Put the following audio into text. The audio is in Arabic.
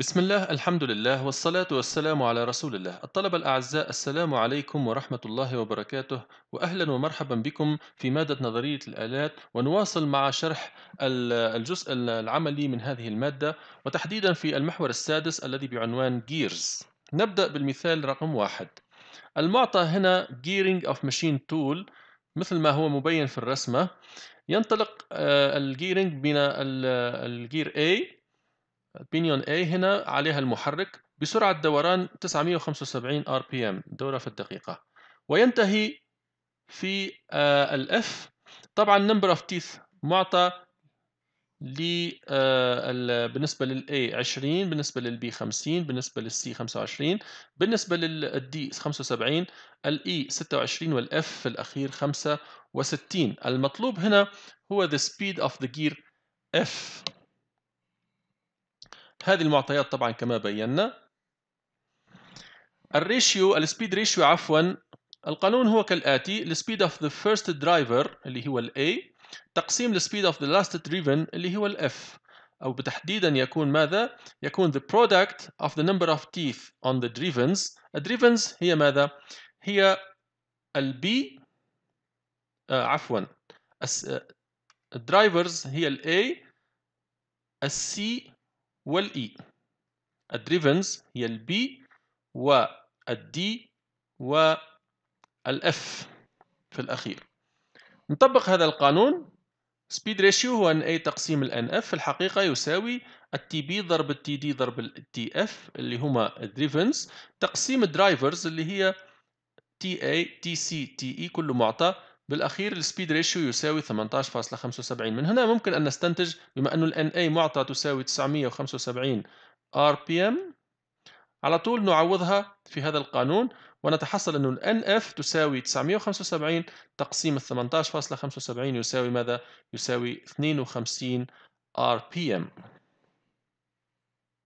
بسم الله الحمد لله والصلاة والسلام على رسول الله الطلبة الأعزاء السلام عليكم ورحمة الله وبركاته وأهلا ومرحبا بكم في مادة نظرية الآلات ونواصل مع شرح الجزء العملي من هذه المادة وتحديدا في المحور السادس الذي بعنوان جيرز نبدأ بالمثال رقم واحد المعطى هنا Gearing of Machine Tool مثل ما هو مبين في الرسمة ينطلق آه، الجيرنج من الجير A البينيون A هنا عليها المحرك بسرعة دوران 975 RPM دورة في الدقيقة وينتهي في آه، الاف طبعا نمبر اوف تيث معطى آه، بالنسبة بالنسبه للاي 20 بالنسبه للبي 50 بالنسبه للسي 25 بالنسبه للدي 75 الاي e 26 والاف في الاخير 65 المطلوب هنا هو the speed of the gear F هذه المعطيات طبعا كما بينا الريشيو السبيد ريشيو عفوا القانون هو كالآتي السبيد اوف ذا فيرست درايفر اللي هو الاي A تقسيم السبيد اوف ذا لاست دريفن اللي هو الاف F أو بتحديدا يكون ماذا؟ يكون the product of the number of teeth on the دريفنز الدريفنز هي ماذا؟ هي البي آه عفوا الدرايفرز آه، هي الاي السي والإي الدريفنز e. هي البي والدي والإف في الأخير نطبق هذا القانون سبيد ريشيو هو ان اي تقسيم الان اف في الحقيقة يساوي التي بي ضرب التي دي ضرب التي اف اللي هما الدريفنز تقسيم الدرايفرز اللي هي تي اي تي سي تي اي كل معطى بالأخير السبيد ريشيو يساوي 18.75 من هنا ممكن أن نستنتج بما أن ال NA معطى تساوي 975 RPM على طول نعوضها في هذا القانون ونتحصل أن ال NF تساوي 975 تقسيم ال 18.75 يساوي ماذا؟ يساوي 52 RPM